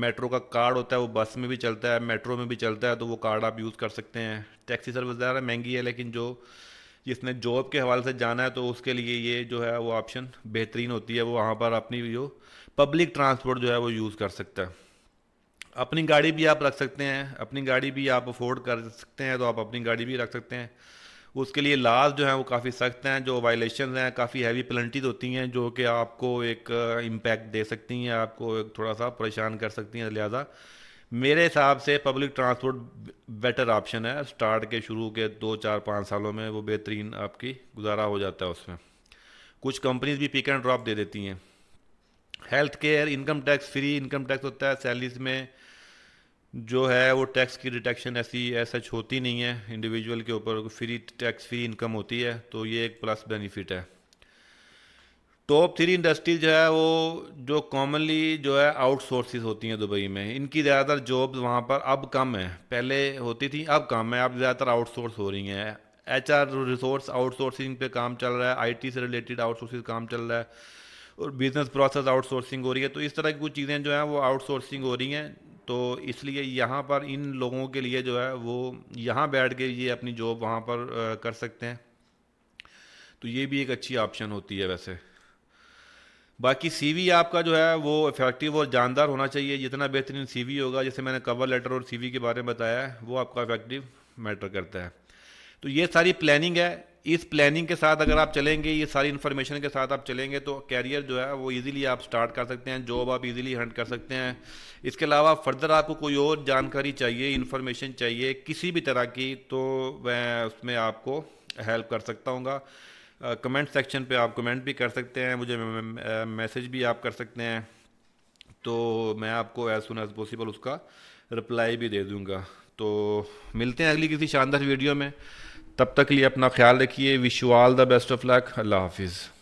S1: मेट्रो का कार्ड होता है वो बस में भी चलता है मेट्रो में भी चलता है तो वो कार्ड आप यूज़ कर सकते हैं टैक्सी सर्विस ज़्यादा महंगी है लेकिन जो जिसने जॉब के हवाले से जाना है तो उसके लिए ये जो है वो ऑप्शन बेहतरीन होती है वो वहाँ पर अपनी जो पब्लिक ट्रांसपोर्ट जो है वो यूज़ कर सकता है अपनी गाड़ी भी आप रख सकते हैं अपनी गाड़ी भी आप अफोर्ड कर सकते हैं तो आप अपनी गाड़ी भी रख सकते हैं उसके लिए लाज जो हैं वो काफ़ी सख्त हैं जो वायलेशन हैं काफ़ी हैवी पेनल्टीज होती हैं जो कि आपको एक इम्पैक्ट uh, दे सकती हैं आपको एक थोड़ा सा परेशान कर सकती हैं लिहाजा मेरे हिसाब से पब्लिक ट्रांसपोर्ट बेटर ऑप्शन है स्टार्ट के शुरू के दो चार पाँच सालों में वो बेहतरीन आपकी गुजारा हो जाता है उसमें कुछ कंपनीज भी पिक एंड ड्रॉप दे देती हैं health care income tax free income tax होता है सैलरीज में जो है वो टैक्स की डिटेक्शन ऐसी ऐसा होती नहीं है इंडिविजुअल के ऊपर फ्री टैक्स फ्री इनकम होती है तो ये एक प्लस बेनिफिट है टॉप थ्री इंडस्ट्री जो है वो जो कॉमनली जो है आउटसोर्सिस होती हैं दुबई में इनकी ज़्यादातर जॉब वहाँ पर अब कम है पहले होती थी अब कम है अब ज़्यादातर आउटसोर्स हो रही हैं एच आर रिसोर्स आउटसोर्सिंग पे काम चल रहा है आईटी से रिलेटेड आउटसोर्सिंग काम चल रहा है और बिज़नेस प्रोसेस आउटसोर्सिंग हो रही है तो इस तरह की कुछ चीज़ें जो हैं वो आउटसोर्सिंग हो रही हैं तो इसलिए यहाँ पर इन लोगों के लिए जो है वो यहाँ बैठ के ये अपनी जॉब वहाँ पर कर सकते हैं तो ये भी एक अच्छी ऑप्शन होती है वैसे बाकी सीवी आपका जो है वो इफेक्टिव और जानदार होना चाहिए जितना बेहतरीन सीवी होगा जैसे मैंने कवर लेटर और सीवी के बारे में बताया है वो आपका इफेक्टिव मैटर करता है तो ये सारी प्लानिंग है इस प्लानिंग के साथ अगर आप चलेंगे ये सारी इन्फॉर्मेशन के साथ आप चलेंगे तो कैरियर जो है वो इजीली आप स्टार्ट कर सकते हैं जॉब आप इजीली हंट कर सकते हैं इसके अलावा फर्दर आपको कोई और जानकारी चाहिए इन्फॉर्मेशन चाहिए किसी भी तरह की तो मैं उसमें आपको हेल्प कर सकता हूँ कमेंट सेक्शन पे आप कमेंट भी कर सकते हैं मुझे मैसेज भी आप कर सकते हैं तो मैं आपको एज़ सुन एज़ पॉसिबल उसका रिप्लाई भी दे दूँगा तो मिलते हैं अगली किसी शानदार वीडियो में तब तक लिए अपना ख्याल रखिए wish you all the best of luck अल्लाह हाफिज़